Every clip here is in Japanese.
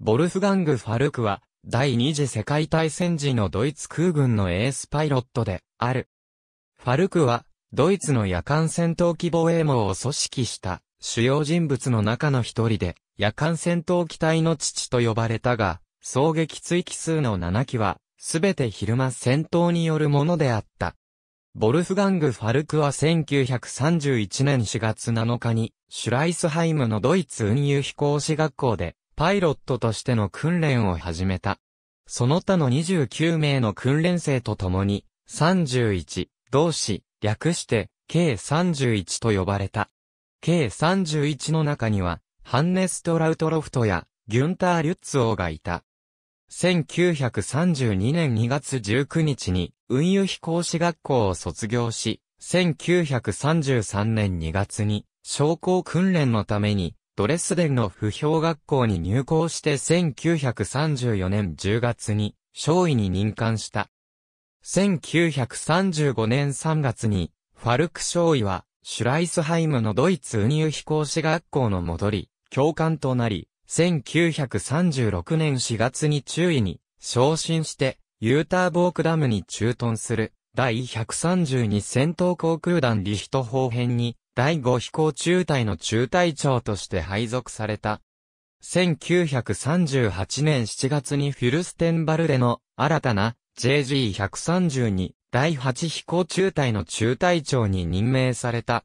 ボルフガング・ファルクは、第二次世界大戦時のドイツ空軍のエースパイロットで、ある。ファルクは、ドイツの夜間戦闘機防衛網を組織した主要人物の中の一人で、夜間戦闘機隊の父と呼ばれたが、衝撃追記数の7機は、すべて昼間戦闘によるものであった。ボルフガング・ファルクは1931年4月7日に、シュライスハイムのドイツ運輸飛行士学校で、パイロットとしての訓練を始めた。その他の29名の訓練生と共に、31、同士、略して、計31と呼ばれた。計31の中には、ハンネス・トラウトロフトや、ギュンター・リュッツ王がいた。1932年2月19日に、運輸飛行士学校を卒業し、1933年2月に、昇降訓練のために、ドレスデンの不評学校に入校して1934年10月に、少尉に任官した。1935年3月に、ファルク少尉は、シュライスハイムのドイツ運輸飛行士学校の戻り、教官となり、1936年4月に中尉に昇進して、ユーターボークダムに駐屯する第132戦闘航空団リヒト方編に第5飛行中隊の中隊長として配属された。1938年7月にフィルステンバルデの新たな JG132 第8飛行中隊の中隊長に任命された。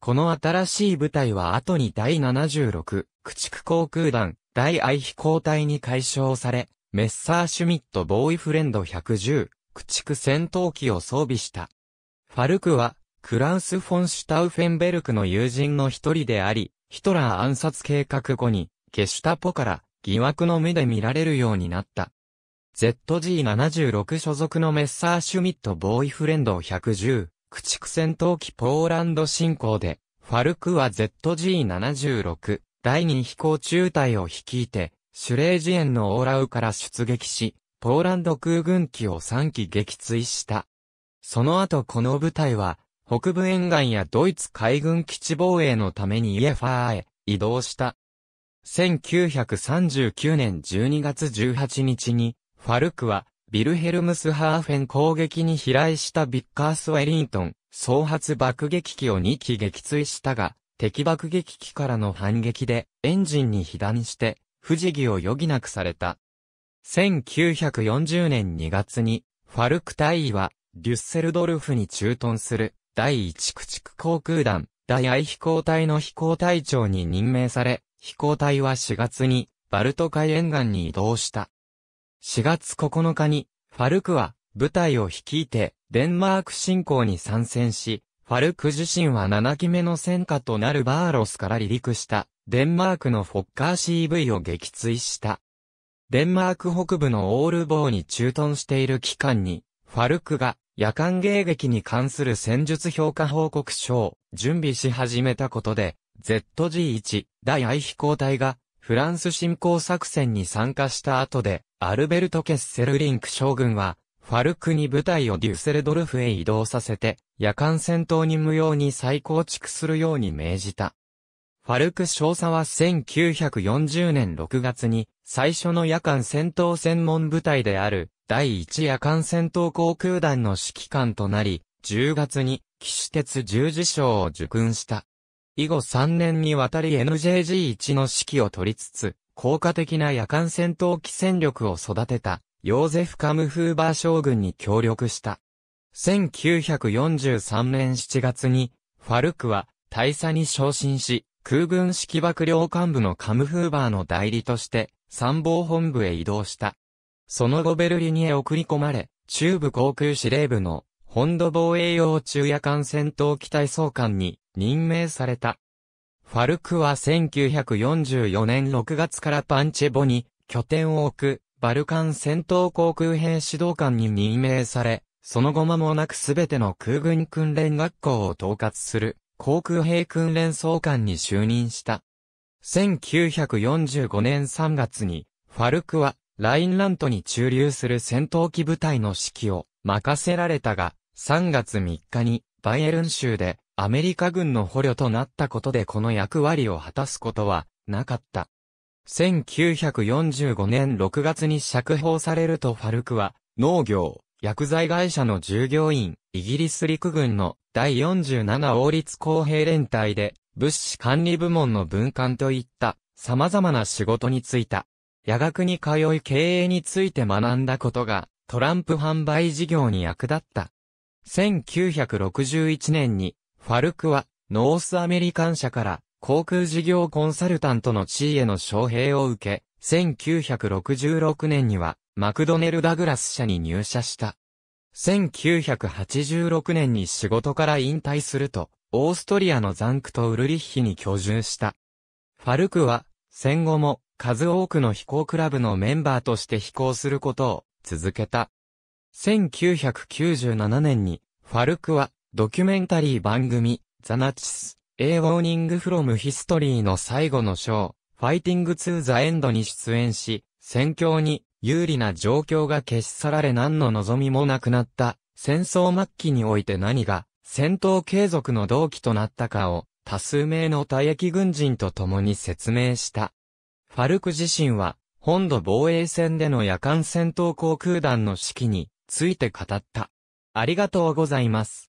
この新しい部隊は後に第76駆逐航空団第愛飛行隊に改称され、メッサーシュミットボーイフレンド110駆逐戦闘機を装備した。ファルクはクラウス・フォン・シュタウフェンベルクの友人の一人であり、ヒトラー暗殺計画後に、ゲシュタポから疑惑の目で見られるようになった。ZG76 所属のメッサーシュミットボーイフレンド110、駆逐戦闘機ポーランド侵攻で、ファルクは ZG76、第2飛行中隊を率いて、シュレージエンのオーラウから出撃し、ポーランド空軍機を3機撃墜した。その後この部隊は、北部沿岸やドイツ海軍基地防衛のためにイエファーへ移動した。1939年12月18日に、ファルクは、ビルヘルムスハーフェン攻撃に飛来したビッカース・ウェリントン、総発爆撃機を2機撃墜したが、敵爆撃機からの反撃で、エンジンに被弾して、不時着を余儀なくされた。1940年2月に、ファルク大尉は、デュッセルドルフに駐屯する第1駆逐航空団、大愛飛行隊の飛行隊長に任命され、飛行隊は4月に、バルト海沿岸に移動した。4月9日に、ファルクは、部隊を率いて、デンマーク侵攻に参戦し、ファルク自身は7機目の戦果となるバーロスから離陸した、デンマークのフォッカー CV を撃墜した。デンマーク北部のオールボーに駐屯している期間に、ファルクが夜間迎撃に関する戦術評価報告書を準備し始めたことで、ZG-1 第愛飛行隊がフランス侵攻作戦に参加した後で、アルベルト・ケッセルリンク将軍は、ファルクに部隊をデュッセルドルフへ移動させて、夜間戦闘に無用に再構築するように命じた。ファルク少佐は1940年6月に、最初の夜間戦闘専門部隊である、第1夜間戦闘航空団の指揮官となり、10月に、騎士鉄十字章を受勲した。以後3年にわたり NJG1 の指揮を取りつつ、効果的な夜間戦闘機戦力を育てた、ヨーゼフ・カムフーバー将軍に協力した。1943年7月に、ファルクは大佐に昇進し、空軍指揮幕僚幹部のカムフーバーの代理として参謀本部へ移動した。その後ベルリンへ送り込まれ、中部航空司令部の本土防衛用中夜間戦闘機体総監に任命された。ファルクは1944年6月からパンチェボに拠点を置くバルカン戦闘航空兵指導官に任命され、その後間もなくすべての空軍訓練学校を統括する航空兵訓練総監に就任した。1945年3月にファルクはラインラントに駐留する戦闘機部隊の指揮を任せられたが、3月3日にバイエルン州でアメリカ軍の捕虜となったことでこの役割を果たすことはなかった。1945年6月に釈放されるとファルクは農業、薬剤会社の従業員、イギリス陸軍の第47王立公平連隊で物資管理部門の分官といった様々な仕事に就いた。夜学に通い経営について学んだことが、トランプ販売事業に役立った。1961年に、ファルクは、ノースアメリカン社から、航空事業コンサルタントの地位への招聘を受け、1966年には、マクドネル・ダグラス社に入社した。1986年に仕事から引退すると、オーストリアのザンクト・ウルリッヒに居住した。ファルクは、戦後も、数多くの飛行クラブのメンバーとして飛行することを続けた。1997年に、ファルクは、ドキュメンタリー番組、ザナチス、A Warning from History の最後の章、ファイティングー・ザエンドに出演し、戦況に有利な状況が消し去られ何の望みもなくなった戦争末期において何が戦闘継続の動機となったかを多数名の退役軍人と共に説明した。ファルク自身は、本土防衛戦での夜間戦闘航空団の指揮について語った。ありがとうございます。